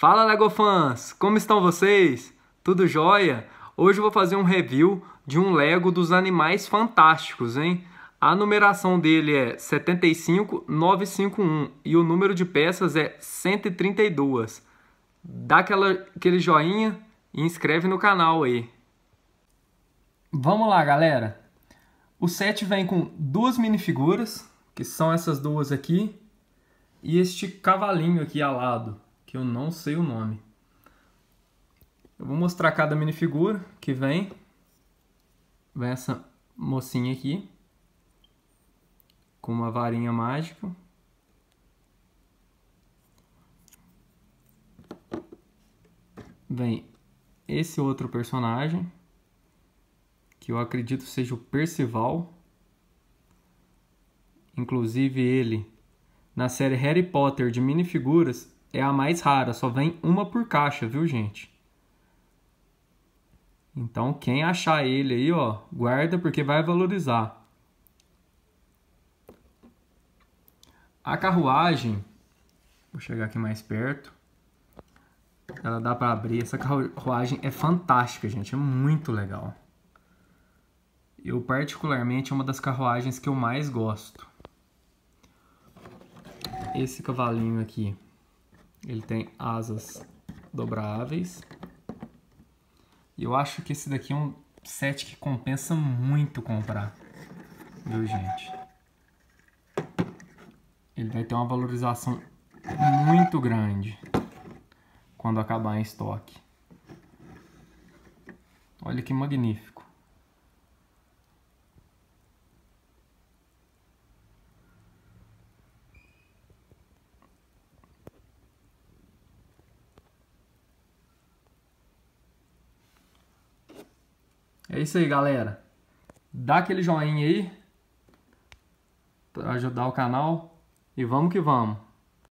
Fala Lego fãs, como estão vocês? Tudo jóia? Hoje eu vou fazer um review de um Lego dos Animais Fantásticos, hein? A numeração dele é 75951 e o número de peças é 132. Dá aquela, aquele joinha e inscreve no canal aí. Vamos lá, galera. O set vem com duas minifiguras, que são essas duas aqui, e este cavalinho aqui alado que eu não sei o nome. Eu vou mostrar cada minifigura que vem. Vem essa mocinha aqui. Com uma varinha mágica. Vem esse outro personagem. Que eu acredito seja o Percival. Inclusive ele, na série Harry Potter de minifiguras, é a mais rara, só vem uma por caixa, viu, gente? Então, quem achar ele aí, ó, guarda porque vai valorizar. A carruagem, vou chegar aqui mais perto. Ela dá para abrir. Essa carruagem é fantástica, gente, é muito legal. Eu particularmente é uma das carruagens que eu mais gosto. Esse cavalinho aqui ele tem asas dobráveis. E eu acho que esse daqui é um set que compensa muito comprar. Viu, gente? Ele vai ter uma valorização muito grande quando acabar em estoque. Olha que magnífico. É isso aí, galera. Dá aquele joinha aí para ajudar o canal e vamos que vamos.